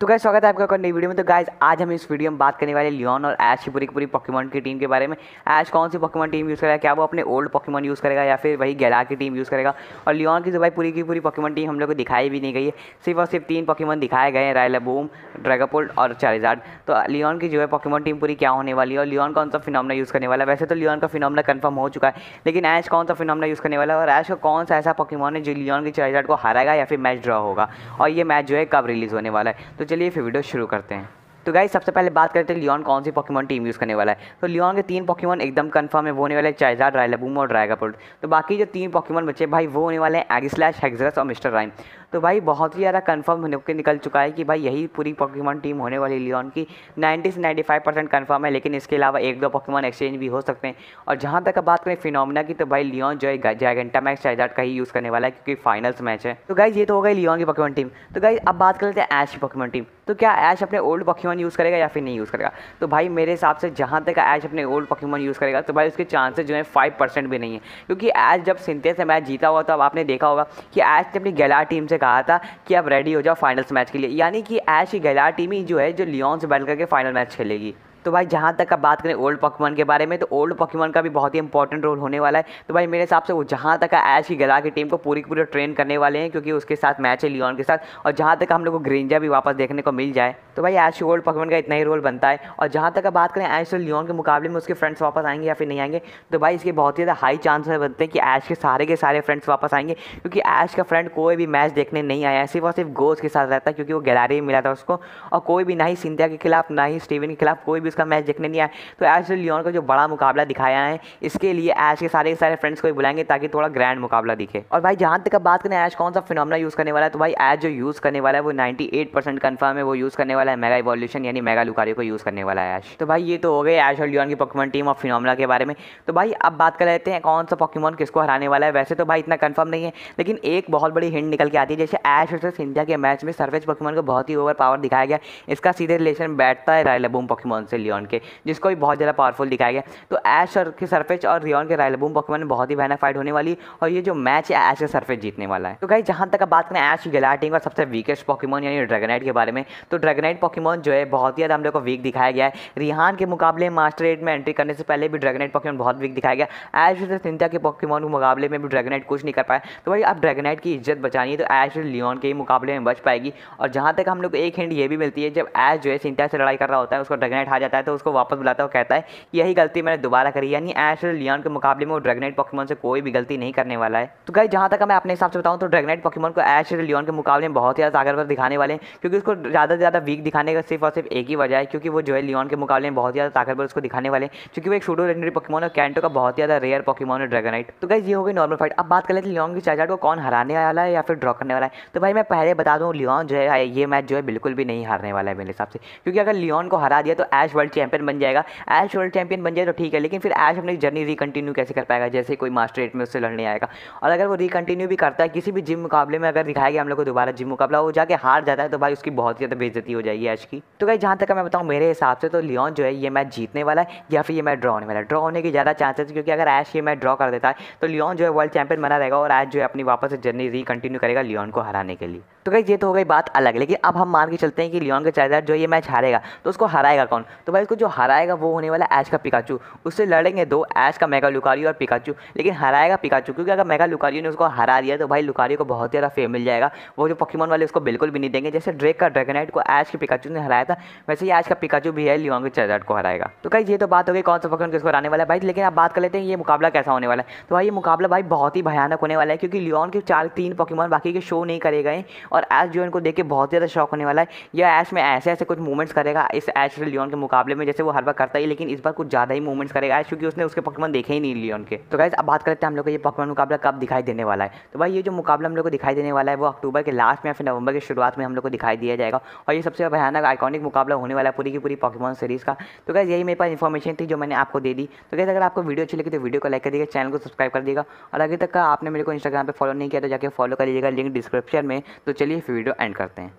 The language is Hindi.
तो गाइज स्वागत है आपका नई वीडियो में तो गाइज आज हम इस वीडियो में बात करने वाले लियोन और ऐश की पूरी पूरी पॉकीमॉन की टीम के बारे में ऐश कौन सी पॉकीमॉन टीम यूज़ करेगा क्या वो अपने ओल्ड पॉकीमॉन यूज़ करेगा या फिर वही गैला की टीम यूज़ करेगा और लियोन की जो तो भाई पूरी की पूरी पॉकीमॉन टीम हम लोग को दिखाई भी नहीं गई है सिर्फ और सिर्फ तीन पॉकीमॉन दिखाए गए हैं रायलाबूम ड्रैगापोल्ट और चारिजार्ड तो लियोन की जो है पॉकीमॉन टीम पूरी क्या होने वाली है और लियोन कौन सा फिनोमना यूज़ करने वाला है वैसे तो लियोन का फिनोमना कन्फर्म हो चुका है लेकिन ऐश कौन सा फिनोमना यूज़ करने वाला है और ऐश का कौन सा ऐसा पॉकीमॉन है जो लियोन के चारिजार्ड को हराएगा या फिर मैच ड्रॉ होगा और ये मैच जो है कब रिलीज़ होने वाला है तो तो चलिए फिर वीडियो शुरू करते हैं तो गाइस सबसे पहले बात करते हैं लियोन कौन सी पॉकीमॉन टीम यूज़ करने वाला है तो लियोन के तीन पॉकीमॉन एकदम कन्फर्म है वो होने वाले हैं चाइजार ड्राइलाबूम और ड्राइगापोल्ट तो बाकी जो तीन पॉकीमॉन बचे भाई वो होने वाले हैं एगी हेगजरस और मिस्टर राइम तो भाई बहुत ही ज़्यादा कन्फर्म होकर निकल चुका है कि भाई यही पूरी पॉकीमॉन टीम होने वाली लियोन की नाइन्टी से नाइन्टी फाइव परसेंट कन्फर्म है लेकिन इसके अलावा एक दो पॉकीमॉन एक्सचेंज भी हो सकते हैं और जहाँ तक बात करें फिनोमिना की तो भाई लियोन जो है जैगेंटा मैक्स चाइजाट का ही यूज़ करने वाला है क्योंकि फाइनल्स मैच है तो गाइज ये तो हो गई लियोन की पॉकीमॉन टीम तो गाइज अब बात कर लेते हैं ऐश की पॉकीमॉन टीम तो क्या ऐश अपने ओल्ड पॉकीमॉन पॉक्यूमन यूज़ करेगा या फिर नहीं यूज़ करेगा तो भाई मेरे हिसाब से जहाँ तक ऐश अपने ओल्ड पॉक्यूमन यूज़ करेगा तो भाई उसके चांसेस जो है फाइव परसेंट भी नहीं है क्योंकि ऐश जब सिंथे से मैच जीता हुआ तो अब आपने देखा होगा कि ऐश ने अपनी गैला टीम से कहा था कि आप रेडी हो जाओ फाइनल्स मैच के लिए यानी कि ऐश की गैला टीम ही जो है जो लियॉन्स से करके फाइनल मैच खेलेगी तो भाई जहाँ तक आप बात करें ओल्ड पॉकीमॉन के बारे में तो ओल्ड पॉकीमॉन का भी बहुत ही इंपॉर्टेंट रोल होने वाला है तो भाई मेरे हिसाब से वो जहाँ तक आज की गला की टीम को पूरी पूरी ट्रेन करने वाले हैं क्योंकि उसके साथ मैच है लियोन के साथ और जहाँ तक हम लोग को ग्रेंजा भी वापस देखने को मिल जाए तो भाई एश ओल्ड पॉकीमॉन का इतना ही रोल बनता है और जहाँ तक आप बात करें आज और लियोन के मुकाबले में उसके फ्रेंड्स वापस आएंगे या फिर नहीं आएंगे तो भाई इसके बहुत ही ज़्यादा हाई चांस बनते हैं कि ऐश के सारे के सारे फ्रेंड्स वापस आएंगे क्योंकि ऐश का फ्रेंड कोई भी मैच देखने नहीं आया है सिर्फ और सिर्फ गोज के साथ रहता है क्योंकि वो गैलारी में मिला था उसको और कोई भी ना ही सिंधिया के खिलाफ ना ही स्टीवन के खिलाफ कोई भी उसका मैच देखने नहीं आया तो एज लियोन का जो बड़ा मुकाबला दिखाया है इसके लिए ऐश के सारे सारे फ्रेंड्स को बुलाएंगे ताकि थोड़ा ग्रैंड मुकाबला दिखे और भाई जहां तक बात करें ऐश कौन सा फिनोमना यूज़ करने वाला है तो भाई ऐश जो यूज़ करने वाला है वो नाइनटी एट परसेंट कन्फर्म है वो यूज़ करने वाला है मेगा इवोल्यूशन यानी मेगा लुकारियो को यूज़ करने वाला है ऐश तो भाई ये तो हो गए ऐश और लियोन की पॉकीमोन टीम और फिनोमना के बारे में तो भाई अब बात कर लेते हैं कौन सा पॉक्यूमॉन किसको हराने वाला है वैसे तो भाई इतना कन्फर्म नहीं है लेकिन एक बहुत बड़ी हिंड निकल के आती है जैसे ऐश वर्सेस सिंधिया के मैच में सर्वेज पॉक्यूमॉन को बहुत ही ओवर पावर दिखाया गया इसका सीधे रिलेशन बैठता है रायलाबूम पॉक्यूमॉन से लियोन के जिसको भी बहुत ज़्यादा पावरफुल दिखाया गया तो ऐश और के सरफेच और रियोन के रायलबूम पकवान बहुत ही बहना फाइट होने वाली और ये जो मैच है ऐश के सरफेच जीतने वाला है तो भाई जहाँ तक बात करें ऐश गलाटिंग और सबसे वीकेस्ट पॉकीमोन यानी ड्रैगनाइट के बारे में तो ड्रैगनाइट पॉकीमोन जो है बहुत ही ज़्यादा हम लोग को वीक दिखाया गया है रिहान के मुकाबले मास्टर एड में एंट्री करने से पहले भी ड्रैगनाइट पॉकीमोन बहुत वीक दिखाया गया ऐश वर्सेस सिंथिया के पॉकीमोन के मुकाबले में भी ड्रैगनाइट कुछ नहीं कर पाया तो भाई आप ड्रैगनाइट की इज्जत बचानी है तो ऐश लियोन के मुकाबले में बच पाएगी और जहाँ तक हम लोग को एक हिंड ये भी मिलती है जब ऐश जो है सिंथिया से लड़ाई कर रहा होता है उसको ड्रैगनाइट हार जाता है तो उसको वापस बुलाता है और कहता है कि यही गलती मैंने दोबारा करी यानी ऐश लियन के मुकाबले में वो ड्रैगनेट पॉकीमोन से कोई भी गलती नहीं करने वाला है तो गई जहाँ तक मैं अपने हिसाब से बताऊँ तो ड्रैगनेट पॉकीमोन को ऐश लियन के मुकाबले में बहुत ही ज़्यादा ताकतवर दिखाने वाले हैं क्योंकि उसको ज़्यादा से ज़्यादा वीक दिखाने का सिर्फ और सिर्फ एक ही वजह है क्योंकि वो जो है लियन के मुकाबले में बहुत ही ज़्यादा ताकतवर उसको दिखाने वाले हैं क्योंकि वो एक शूडो लेजेंडरी पॉकीमोन और कैंटो का बहुत ही ज़्यादा रेयर पॉकीमोन है ड्रैगनाइट तो गई ये हो गई नॉर्मल फाइट अब बात करें लेते हैं की चार्जर को कौन हराने वाला है या फिर ड्रॉ करने वाला है तो भाई मैं पहले बता दूँ लियन जो है ये मैच जो है बिल्कुल भी नहीं हारने वाला है मेरे हिसाब से क्योंकि अगर लियन को हरा दिया तो ऐश वर्ल्ड चैंपियन बन जाएगा एश वर्ल्ड चैंपियन बन जाए तो ठीक है लेकिन फिर एश अपनी जर्नी रिकंटिन्यू कैसे कर पाएगा जैसे कोई मास्टर एट में उससे लड़ने आएगा और अगर वो रिकंटिन्यू भी करता है किसी भी जिम मुकाबले में अगर दिखाया गया हम लोग को दोबारा जिम मुकाबला वो जाकर हार जाता है तो भाई उसकी बहुत ज़्यादा बेजती हो जाएगी ऐश की तो भाई जहाँ तक मैं बताऊँ मेरे हिसाब से तो लियॉन जो है ये मैच जीतने वाला है या फिर ये मैच ड्रॉ होने वाला है ड्रॉ होने के ज़्यादा चांसेस क्योंकि अगर ऐश ये मैच ड्रॉ कर देता है तो लियॉन जो है वर्ल्ड चैंपियन बना रहेगा और ऐश जो है अपनी वापस जर्नी रिकंटिन्यू करेगा लियॉन को हराने के लिए तो कहीं ये तो हो गई बात अलग लेकिन अब हम मान के चलते हैं कि लियोन का चाहदार जो ये मैच हारेगा तो उसको हराएगा कौन तो भाई उसको जो हराएगा वो होने वाला ऐश का पिकाचू उससे लड़ेंगे दो ऐश का मेगा लुकारियो और पिकाचू लेकिन हराएगा पिकाचू क्योंकि अगर मेगा लुकारियो ने उसको हरा दिया तो भाई लुकारियो को बहुत ज़्यादा फेम मिल जाएगा वो जो पकीमोन वाले उसको बिल्कुल भी नहीं देंगे जैसे ड्रेक का ड्रैगनाइट को ऐश के पिकाचू ने हराया था वैसे ही आज का पिकाचू भी है लियोन के चाहदार को हराएगा तो कहीं ये तो बात हो गई कौन सा पकड़ किसको हराने वाला है भाई लेकिन आप बात कर लेते हैं ये मुकाबला कैसा होने वाला है तो भाई ये मुकाबला भाई बहुत ही भयानक होने वाला है क्योंकि लियोन के चार तीन पकीमोन बाकी के शो नहीं करे गए और ऐश जो इनको देख के बहुत ज़्यादा शौक होने वाला है यह ऐश में ऐसे ऐसे कुछ मूवमेंट्स करेगा इस ऐश लियोन के मुकाबले में जैसे वो हर बार करता ही लेकिन इस बार कुछ ज़्यादा ही मूवमेंट्स करेगा ऐश क्योंकि उसने उसके पकवान देखे ही नहीं लियोन के तो गाइज अब बात करते हैं हम लोग को ये पकवान मुकाबला कब दिखाई देने वाला है तो भाई ये जो मुकाबला हम लोग को दिखाई देने वाला है वो अक्टूबर के लास्ट में या फिर नवंबर की शुरुआत में हम लोग को दिखाई दिया जाएगा और ये सबसे भयानक आइकॉनिक मुकाबला होने वाला है पूरी की पूरी पॉकीमॉन सीरीज़ का तो गैस यही मेरे पास इन्फॉर्मेशन थी जो मैंने आपको दे दी तो गैस अगर आपको वीडियो अच्छी लगी तो वीडियो को लाइक कर दीजिएगा चैनल को सब्सक्राइब कर दीजिएगा और अभी तक का आपने मेरे को इंस्टाग्राम पर फॉलो नहीं किया तो जाकर फॉलो कर लीजिएगा लिंक डिस्क्रिप्शन में तो चलिए चलिए वीडियो एंड करते हैं